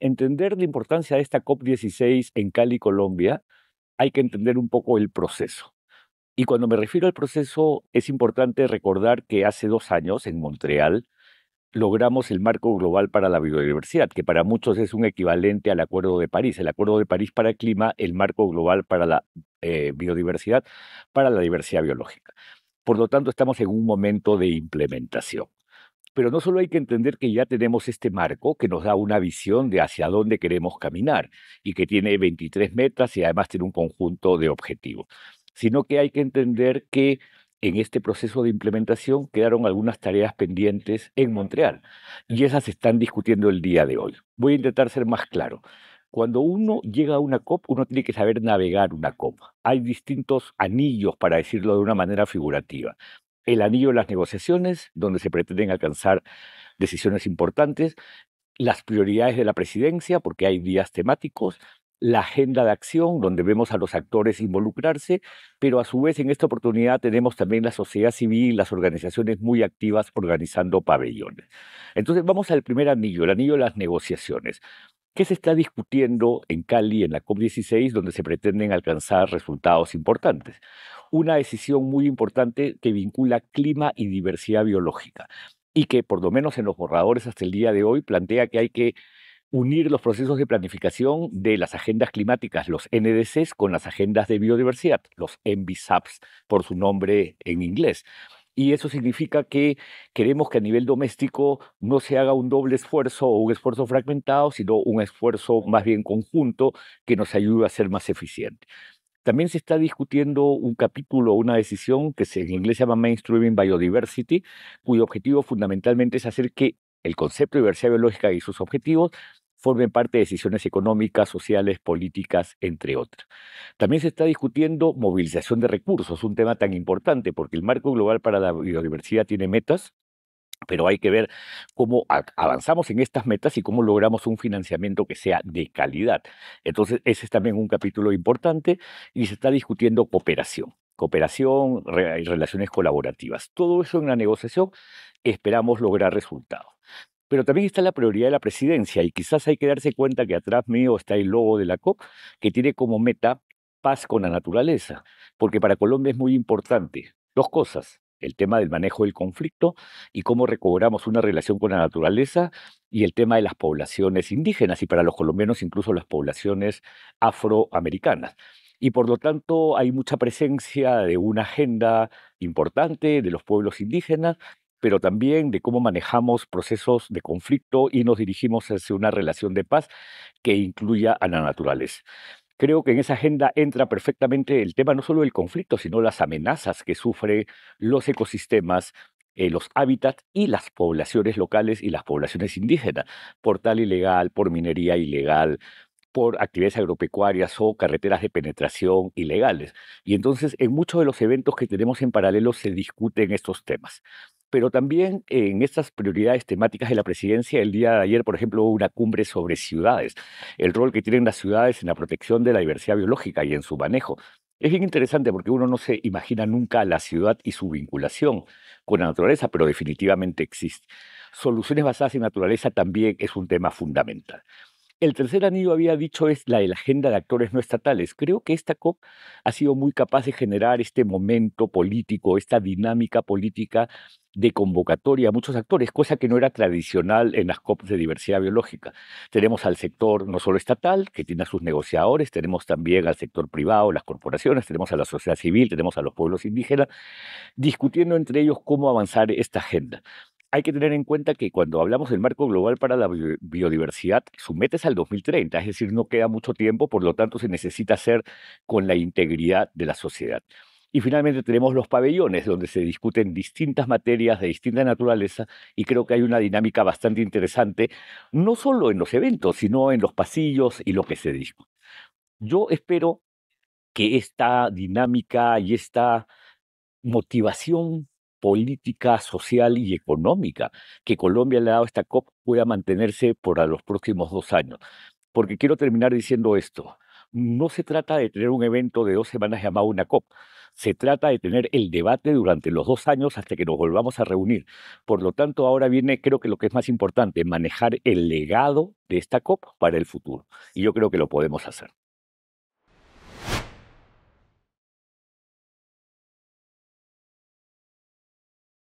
entender la importancia de esta COP16 en Cali, Colombia, hay que entender un poco el proceso. Y cuando me refiero al proceso, es importante recordar que hace dos años, en Montreal, logramos el marco global para la biodiversidad, que para muchos es un equivalente al Acuerdo de París, el Acuerdo de París para el clima, el marco global para la eh, biodiversidad, para la diversidad biológica. Por lo tanto, estamos en un momento de implementación. Pero no solo hay que entender que ya tenemos este marco que nos da una visión de hacia dónde queremos caminar y que tiene 23 metas y además tiene un conjunto de objetivos, sino que hay que entender que en este proceso de implementación quedaron algunas tareas pendientes en Montreal y esas se están discutiendo el día de hoy. Voy a intentar ser más claro. Cuando uno llega a una COP, uno tiene que saber navegar una COP. Hay distintos anillos, para decirlo de una manera figurativa el anillo de las negociaciones, donde se pretenden alcanzar decisiones importantes, las prioridades de la presidencia, porque hay días temáticos, la agenda de acción, donde vemos a los actores involucrarse, pero a su vez en esta oportunidad tenemos también la sociedad civil, las organizaciones muy activas organizando pabellones. Entonces vamos al primer anillo, el anillo de las negociaciones. ¿Qué se está discutiendo en Cali, en la COP16, donde se pretenden alcanzar resultados importantes? Una decisión muy importante que vincula clima y diversidad biológica y que, por lo menos en los borradores hasta el día de hoy, plantea que hay que unir los procesos de planificación de las agendas climáticas, los NDCs, con las agendas de biodiversidad, los MBSAPs, por su nombre en inglés y eso significa que queremos que a nivel doméstico no se haga un doble esfuerzo o un esfuerzo fragmentado, sino un esfuerzo más bien conjunto que nos ayude a ser más eficiente. También se está discutiendo un capítulo, una decisión que se, en inglés se llama Mainstreaming Biodiversity, cuyo objetivo fundamentalmente es hacer que el concepto de diversidad biológica y sus objetivos formen parte de decisiones económicas, sociales, políticas, entre otras. También se está discutiendo movilización de recursos, un tema tan importante porque el marco global para la biodiversidad tiene metas, pero hay que ver cómo avanzamos en estas metas y cómo logramos un financiamiento que sea de calidad. Entonces, ese es también un capítulo importante y se está discutiendo cooperación cooperación y relaciones colaborativas. Todo eso en la negociación esperamos lograr resultados. Pero también está la prioridad de la presidencia y quizás hay que darse cuenta que atrás mío está el logo de la COP, que tiene como meta paz con la naturaleza, porque para Colombia es muy importante dos cosas, el tema del manejo del conflicto y cómo recobramos una relación con la naturaleza y el tema de las poblaciones indígenas y para los colombianos incluso las poblaciones afroamericanas. Y por lo tanto hay mucha presencia de una agenda importante de los pueblos indígenas pero también de cómo manejamos procesos de conflicto y nos dirigimos hacia una relación de paz que incluya a la naturaleza. Creo que en esa agenda entra perfectamente el tema no solo del conflicto, sino las amenazas que sufren los ecosistemas, eh, los hábitats y las poblaciones locales y las poblaciones indígenas, por tal ilegal, por minería ilegal, por actividades agropecuarias o carreteras de penetración ilegales. Y entonces en muchos de los eventos que tenemos en paralelo se discuten estos temas pero también en estas prioridades temáticas de la presidencia, el día de ayer, por ejemplo, hubo una cumbre sobre ciudades, el rol que tienen las ciudades en la protección de la diversidad biológica y en su manejo. Es bien interesante porque uno no se imagina nunca la ciudad y su vinculación con la naturaleza, pero definitivamente existe. Soluciones basadas en naturaleza también es un tema fundamental. El tercer anillo, había dicho, es la de la agenda de actores no estatales. Creo que esta COP ha sido muy capaz de generar este momento político, esta dinámica política de convocatoria a muchos actores, cosa que no era tradicional en las COPs de diversidad biológica. Tenemos al sector no solo estatal, que tiene a sus negociadores, tenemos también al sector privado, las corporaciones, tenemos a la sociedad civil, tenemos a los pueblos indígenas, discutiendo entre ellos cómo avanzar esta agenda hay que tener en cuenta que cuando hablamos del marco global para la biodiversidad, su meta es al 2030, es decir, no queda mucho tiempo, por lo tanto se necesita hacer con la integridad de la sociedad. Y finalmente tenemos los pabellones, donde se discuten distintas materias de distinta naturaleza y creo que hay una dinámica bastante interesante, no solo en los eventos, sino en los pasillos y lo que se discute. Yo espero que esta dinámica y esta motivación política, social y económica que Colombia le ha dado a esta COP pueda mantenerse por los próximos dos años. Porque quiero terminar diciendo esto. No se trata de tener un evento de dos semanas llamado una COP. Se trata de tener el debate durante los dos años hasta que nos volvamos a reunir. Por lo tanto, ahora viene, creo que lo que es más importante, manejar el legado de esta COP para el futuro. Y yo creo que lo podemos hacer.